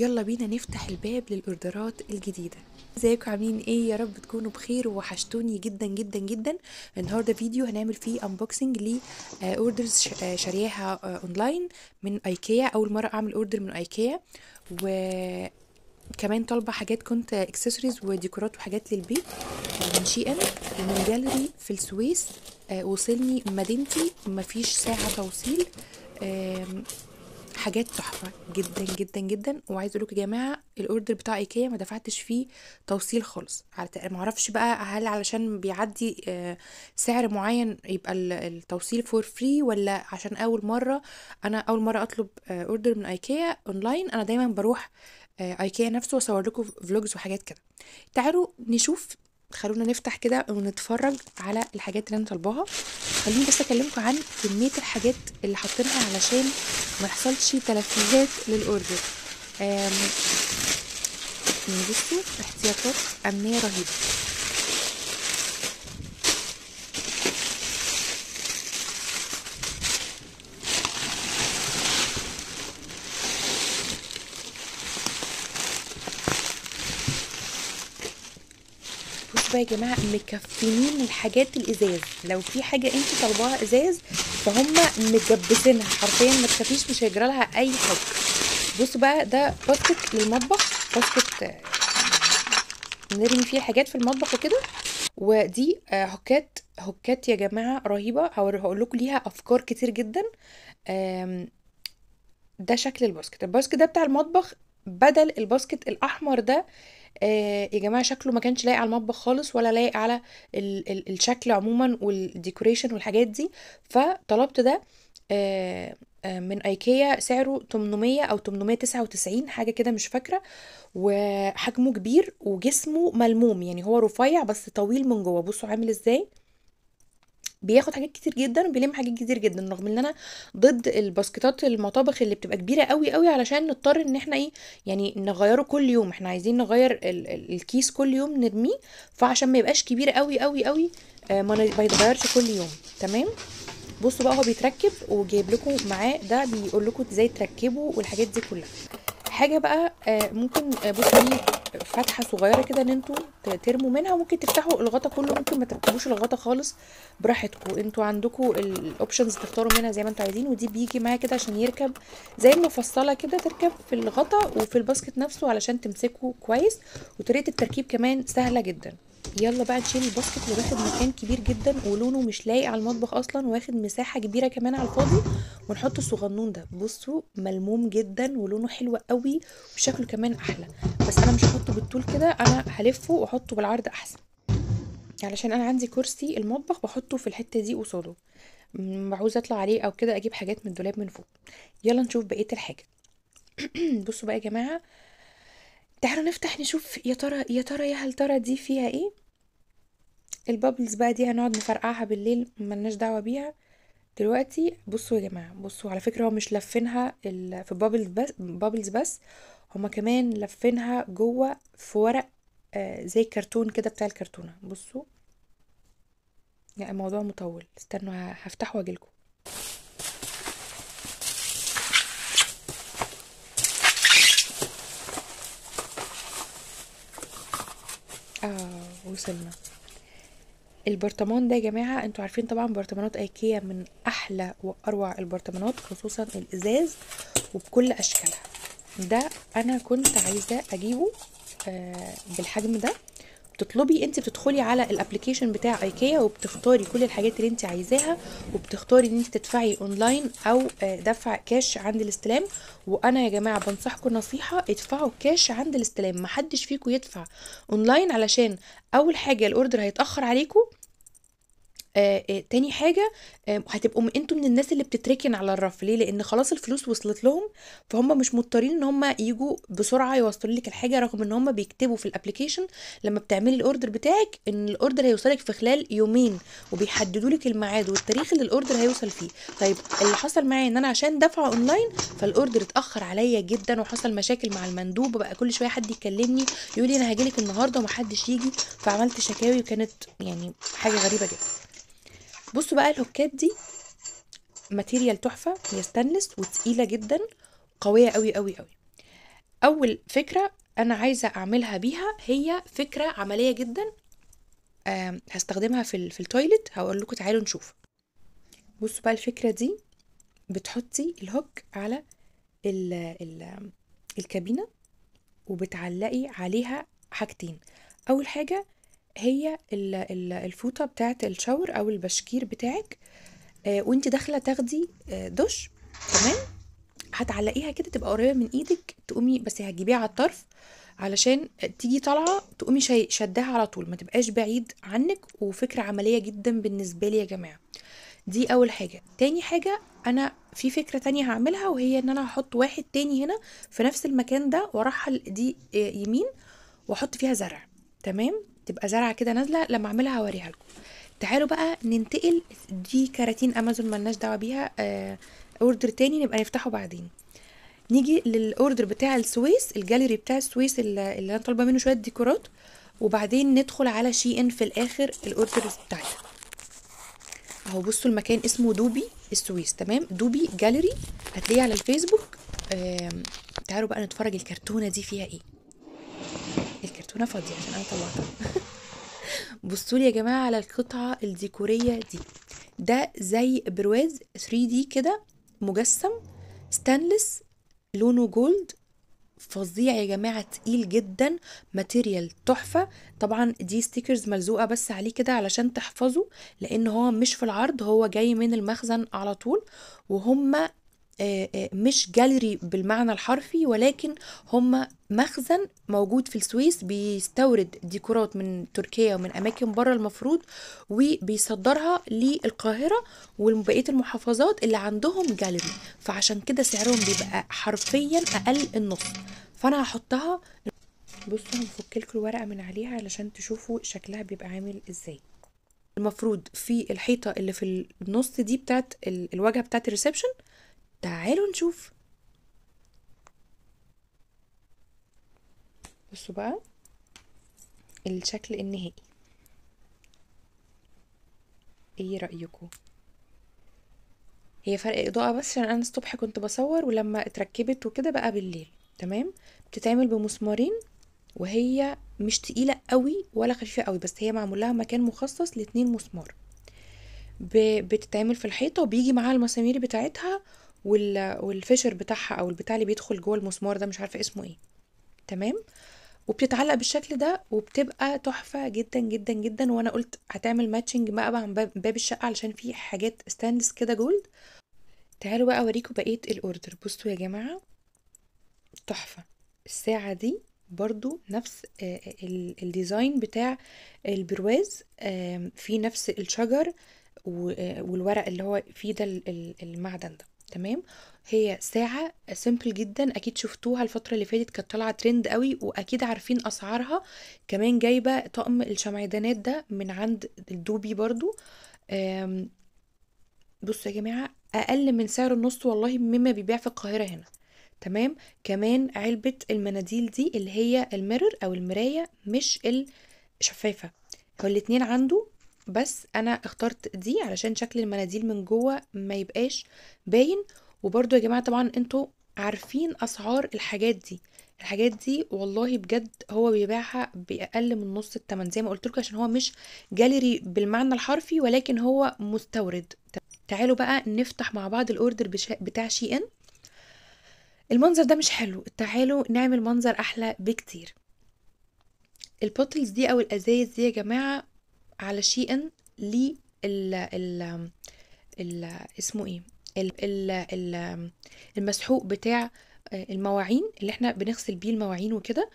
يلا بينا نفتح الباب للاوردرات الجديدة ازيكم عاملين ايه يا رب تكونوا بخير وحشتوني جدا جدا جدا النهارده فيديو هنعمل فيه انبوكسنج لاوردرز شارياها اونلاين من ايكيا اول مره اعمل اوردر من ايكيا وكمان طالبه حاجات كنت اكسسوارز وديكورات وحاجات للبيت من شي ان ومن جاليري في السويس آه، وصلني مدينتي مفيش ساعه توصيل حاجات تحفه جدا جدا جدا وعايز اقول لكم يا جماعه الاوردر بتاع ايكيا ما دفعتش فيه توصيل خالص ما اعرفش بقى هل علشان بيعدي آه، سعر معين يبقى التوصيل فور فري ولا عشان اول مره انا اول مره اطلب آه، اوردر من ايكيا اونلاين انا دايما بروح آه، ايكيا نفسه واصور لكم فلوجز وحاجات كده تعالوا نشوف خلونا نفتح كده ونتفرج على الحاجات اللي انا طالباها خليني بس اكلمكم عن كميه الحاجات اللي حاطينها علشان ما يحصلش تلفيزات للاوردر بصوا احتياطات امنيه رهيبه بقى يا جماعه مكفنين الحاجات الازاز لو في حاجه انت طالباها ازاز فهم مكبسينها حرفيا ما تخافيش مش هيجرى لها اي حاجه بصوا بقى ده باسكت للمطبخ باسكت نرمي فيه حاجات في المطبخ وكده ودي آه، هوكات هوكات يا جماعه رهيبه هقول لكم ليها افكار كتير جدا ده شكل الباسكت الباسكت ده بتاع المطبخ بدل الباسكت الاحمر ده آه يا جماعه شكله ما كانش لايق على المطبخ خالص ولا لايق على الـ الـ الشكل عموما والديكوريشن والحاجات دي فطلبت ده آه, آه، من ايكيا سعره 800 او 899 حاجه كده مش فاكره وحجمه كبير وجسمه ملموم يعني هو رفيع بس طويل من جوه بصوا عامل ازاي بياخد حاجات كتير جدا وبيلم حاجات كتير جدا رغم ان انا ضد الباسكتات المطابخ اللي بتبقى كبيره قوي قوي علشان نضطر ان احنا ايه يعني نغيره كل يوم احنا عايزين نغير ال الكيس كل يوم نرميه فعشان ما يبقاش كبير قوي قوي قوي آه، ما بيتغيرش كل يوم تمام بصوا بقى هو بيتركب وجايب لكم معاه ده بيقول لكم ازاي تركبه والحاجات دي كلها حاجه بقى آه، ممكن آه، بصوا بصوا فتحه صغيره كده ان انتوا ترموا منها ممكن تفتحوا الغطا كله ممكن ما تركبوش الغطا خالص براحتكم انتوا عندكم الاوبشنز تختاروا منها زي ما انتوا عايزين ودي بيجي معايا كده عشان يركب زي المفصله كده تركب في الغطا وفي الباسكت نفسه علشان تمسكه كويس وطريقه التركيب كمان سهله جدا يلا بقى نشيل الباسكت اللي واخد مكان كبير جدا ولونه مش لايق على المطبخ اصلا واخد مساحه كبيره كمان على الفاضي ونحط الصغنون ده بصوا ملموم جدا ولونه حلو قوي وشكله كمان احلى بس انا مش هحطه بالطول كده انا هلفه واحطه بالعرض احسن علشان انا عندي كرسي المطبخ بحطه في الحته دي قصاده بعوز اطلع عليه او كده اجيب حاجات من الدولاب من فوق يلا نشوف بقيه الحاجه بصوا بقى يا جماعه تعالوا نفتح نشوف يا ترى يا ترى يا هل ترى دي فيها ايه البابلز بقى دي هنقعد نفرقعها بالليل ملناش دعوه بيها دلوقتي بصوا يا جماعه بصوا على فكره هو مش لفينها في بابلز بس بابلز بس هما كمان لفينها جوه في ورق آه زي كرتون كده بتاع الكرتونه بصوا يعني الموضوع مطول استنوا هفتحه واجيلكم وصلنا البرطمان ده يا جماعه انتوا عارفين طبعا برطمانات ايكيا من احلى واروع البرطمانات خصوصا الازاز وبكل اشكالها ده انا كنت عايزه اجيبه آه، بالحجم ده بتطلبي انت بتدخلي على الابلكيشن بتاع ايكيا وبتختاري كل الحاجات اللي انت عايزاها وبتختاري ان انت تدفعي اونلاين او آه، دفع كاش عند الاستلام وانا يا جماعه بنصحكم نصيحه ادفعوا كاش عند الاستلام محدش فيكم يدفع اونلاين علشان اول حاجه الاوردر هيتاخر عليكم آه، آه، تاني حاجه هتبقوا انتوا من الناس اللي بتتركن على الرف ليه لان خلاص الفلوس وصلت لهم فهم مش مضطرين ان هم يجوا بسرعه يوصلوا لك الحاجه رغم ان هم بيكتبوا في الابلكيشن لما بتعملي الاوردر بتاعك ان الاوردر هيوصلك في خلال يومين وبيحددوا لك الميعاد والتاريخ اللي الاوردر هيوصل فيه طيب اللي حصل معايا ان انا عشان دافعه اونلاين فالاوردر اتاخر عليا جدا وحصل مشاكل مع المندوب بقى كل شويه حد يكلمني يقول لي انا هاجيلك النهارده ومحدش يجي فعملت شكاوي وكانت يعني حاجه غريبه جدا بصوا بقى الهوكات دي ماتيريال تحفه هي ستانلس وتقيله جدا قويه قوي قوي قوي اول فكره انا عايزه اعملها بيها هي فكره عمليه جدا هستخدمها في في التويليت هقول لكم تعالوا نشوف بصوا بقى الفكره دي بتحطي الهوك على ال الـ الكابينه وبتعلقي عليها حاجتين اول حاجه هي ال- ال- الفوطة بتاعة الشاور أو البشكير بتاعك آه، وانت داخلة تاخدي آه، دش تمام هتعلقيها كده تبقى قريبة من ايدك تقومي بس هتجيبيها على الطرف علشان تيجي طالعة تقومي شدها شداها على طول ما تبقاش بعيد عنك وفكرة عملية جدا بالنسبة لي يا جماعة دي اول حاجة تاني حاجة انا في فكرة تانية هعملها وهي ان انا هحط واحد تاني هنا في نفس المكان ده وارحل دي آه، يمين واحط فيها زرع تمام تبقى زرعه كده نازله لما اعملها هوريها لكم تعالوا بقى ننتقل دي كراتين امازون ملناش دعوه بيها آه اوردر تاني نبقى نفتحه بعدين نيجي للاوردر بتاع السويس الجاليري بتاع السويس اللي انا طالبه منه شويه ديكورات وبعدين ندخل على شي ان في الاخر الاوردر بتاعتها اهو بصوا المكان اسمه دوبي السويس تمام دوبي جاليري هتلاقيه على الفيسبوك تعالوا بقى نتفرج الكرتونه دي فيها ايه وانا فاضيه يعني، عشان انا طلعتها بصوا لي يا جماعه على القطعه الديكوريه دي ده زي برواز 3 دي كده مجسم ستانلس لونه جولد فظيع يا جماعه تقيل جدا ماتيريال تحفه طبعا دي ستيكرز ملزوقه بس عليه كده علشان تحفظه لان هو مش في العرض هو جاي من المخزن على طول وهما آه، آه، مش جاليري بالمعنى الحرفي ولكن هم مخزن موجود في السويس بيستورد ديكورات من تركيا ومن اماكن بره المفروض وبيصدرها للقاهره وبقيه المحافظات اللي عندهم جاليري فعشان كده سعرهم بيبقى حرفيا اقل النص فانا هحطها بصوا هنفك لكم الورقه من عليها علشان تشوفوا شكلها بيبقى عامل ازاي المفروض في الحيطه اللي في النص دي بتاعت الواجهه بتاعت الريسبشن تعالوا نشوف بصوا بقى الشكل النهائي ايه رأيكم هي فرق اضاءة بس عشان انا الصبح كنت بصور ولما اتركبت وكده بقى بالليل تمام بتتعمل بمسمارين وهي مش تقيلة قوي ولا خفيفة قوي بس هي معمول لها مكان مخصص لاتنين مسمار بتتعمل في الحيطة وبيجي معاها المسامير بتاعتها والفشر بتاعها او البتاع اللي بيدخل جوه المسمار ده مش عارفه اسمه ايه تمام وبتتعلق بالشكل ده وبتبقى تحفه جدا جدا جدا وانا قلت هتعمل ماتشنج بقى عن باب الشقه علشان في حاجات ستاندس كده جولد تعالوا بقى اوريكم بقيه الاوردر بصوا يا جماعه تحفه الساعه دي برضو نفس آه، الديزاين بتاع البرواز في نفس الشجر آه، والورق اللي هو فيه ده المعدن ده تمام هي ساعة سيمبل جدا اكيد شفتوها الفترة اللي فاتت كانت طالعة ترند قوي واكيد عارفين اسعارها كمان جايبة طقم الشمعدانات ده من عند الدوبي برضو بصوا يا جماعة اقل من سعر النص والله مما بيبيع في القاهرة هنا تمام كمان علبة المناديل دي اللي هي الميرور او المراية مش الشفافة هو الاتنين عنده بس انا اخترت دي علشان شكل المناديل من جوه ما يبقاش باين وبرده يا جماعه طبعا انتوا عارفين اسعار الحاجات دي الحاجات دي والله بجد هو بيبيعها باقل من نص الثمن زي ما قلت لكم عشان هو مش جاليري بالمعنى الحرفي ولكن هو مستورد تعالوا بقى نفتح مع بعض الاوردر بتاع شي ان المنظر ده مش حلو تعالوا نعمل منظر احلى بكتير البوتلز دي او الازايز دي يا جماعه على شيء ل ال ال اسمه ايه ال ال ال المسحوق بتاع آه، المواعين اللي احنا بنغسل بيه المواعين وكده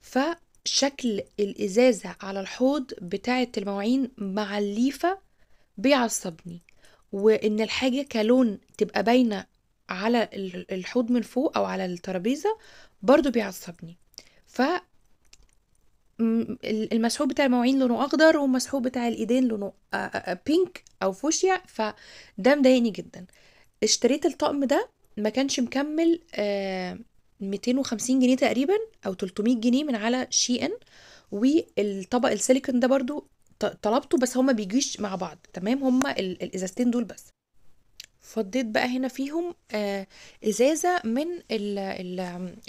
فشكل الازازه على الحوض بتاعه المواعين مع الليفه بيعصبني وان الحاجه كلون تبقى باينه على الحوض من فوق او على الترابيزه برضو بيعصبني ف المسحوب بتاع المواعين لونه اخضر والمسحوق بتاع الايدين لونه بينك او فوشيا فده مضايقني جدا اشتريت الطقم ده ما كانش مكمل 250 جنيه تقريبا او 300 جنيه من على شي ان والطبق السيليكون ده برضو طلبته بس هما بيجيش مع بعض تمام هما الازازتين دول بس فضيت بقى هنا فيهم آه ازازه من ال ال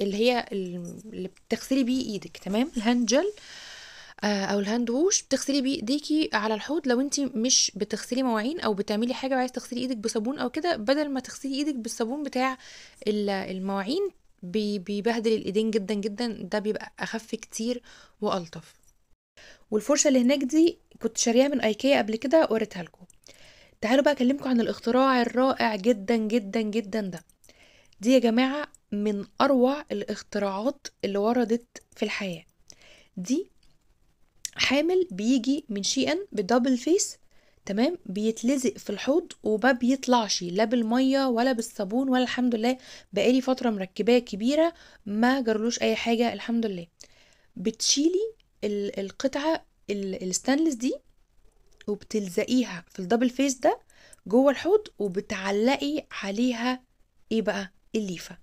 اللي هي اللي بتغسلي بيه ايدك تمام الهاند جل آه او الهاند ووش بتغسلي بيه ايديكي على الحوض لو انت مش بتغسلي مواعين او بتعملي حاجه وعايزه تغسلي ايدك بصابون او كده بدل ما تغسلي ايدك بالصابون بتاع المواعين بيبهدل الايدين جدا جدا ده بيبقى اخف كتير والطف والفرشه اللي هناك دي كنت شاريها من ايكيا قبل كده وريتها لكم تعالوا بقى اكلمكم عن الاختراع الرائع جدا جدا جدا ده دي يا جماعه من اروع الاختراعات اللي وردت في الحياه دي حامل بيجي من شي ان بدبل فيس تمام بيتلزق في الحوض وما بيطلعش لا بالميه ولا بالصابون ولا الحمد لله بقالي فتره مركباه كبيره ما جرلوش اي حاجه الحمد لله بتشيلي القطعه الستانلس دي وبتلزقيها في الدبل فيس ده جوه الحوض وبتعلقي عليها ايه بقى الليفه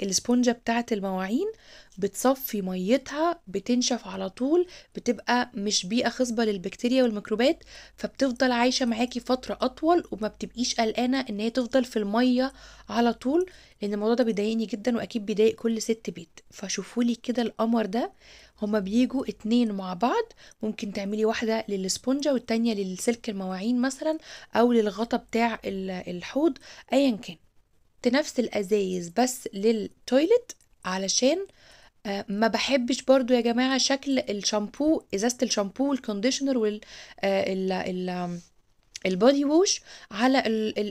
الاسبونجة بتاعة المواعين بتصفي ميتها بتنشف على طول بتبقى مش بيئة خصبة للبكتيريا والميكروبات فبتفضل عايشة معاكي فترة أطول وما بتبقيش قلقانة إن هي تفضل في المية على طول لأن الموضوع ده بيضايقني جدا وأكيد بيضايق كل ست بيت فشوفولي كده القمر ده هما بيجوا اتنين مع بعض ممكن تعملي واحدة للسبونجة والتانية للسلك المواعين مثلا أو للغطا بتاع الحوض أيا كان نفس الازايز بس للتويلت علشان آه، ما بحبش برضو يا جماعة شكل الشامبو ازازة الشامبو والكونديشنر وال آه، البودي ووش على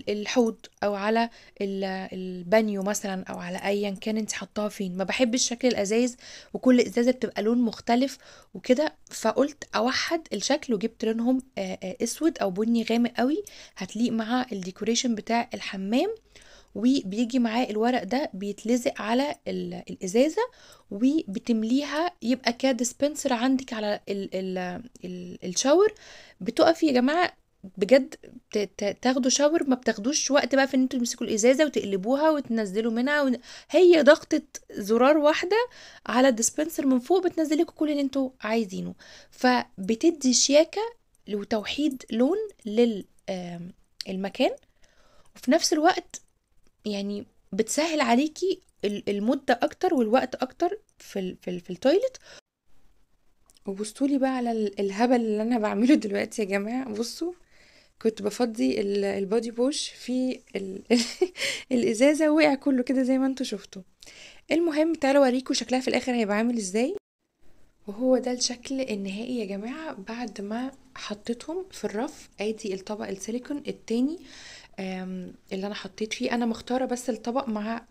الحوض او على البانيو مثلا او على ايا كان انت حطاها فين ما بحبش شكل الازايز وكل ازازه بتبقى لون مختلف وكده فقلت اوحد الشكل وجبت لونهم آه، اسود او بني غامق قوي هتليق مع الديكوريشن بتاع الحمام وبيجي معاه الورق ده بيتلزق على الازازه وبتمليها يبقى كدسبنسر عندك على الـ الـ الـ الشاور بتقفي يا جماعه بجد تاخدوا شاور ما بتاخدوش وقت بقى في ان انتوا تمسكوا الازازه وتقلبوها وتنزلوا منها ون... هي ضغطه زرار واحده على الديسبنسر من فوق بتنزل لكم كل اللي انتوا عايزينه فبتدي شياكه وتوحيد لون للمكان وفي نفس الوقت يعني بتسهل عليكي المدة أكتر والوقت أكتر في الـ في, الـ في التويلت وبصوا لي بقى على الهبل اللي أنا بعمله دلوقتي يا جماعة بصوا كنت بفضي البادي بوش في ال الإزازة وقع كله كده زي ما انتوا شفتوا المهم تعالوا اوريكم شكلها في الآخر هيبقى عامل ازاي وهو ده الشكل النهائي يا جماعة بعد ما حطيتهم في الرف ادي الطبق السيليكون التاني اللي انا حطيت فيه انا مختاره بس الطبق مع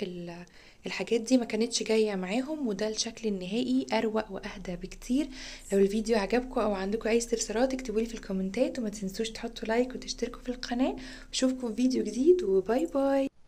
الحاجات دي ما كانتش جايه معاهم وده الشكل النهائي اروق واهدى بكتير لو الفيديو عجبكم او عندكم اي استفسارات اكتبوا لي في الكومنتات وما تنسوش تحطوا لايك وتشتركوا في القناه اشوفكم في فيديو جديد وباي باي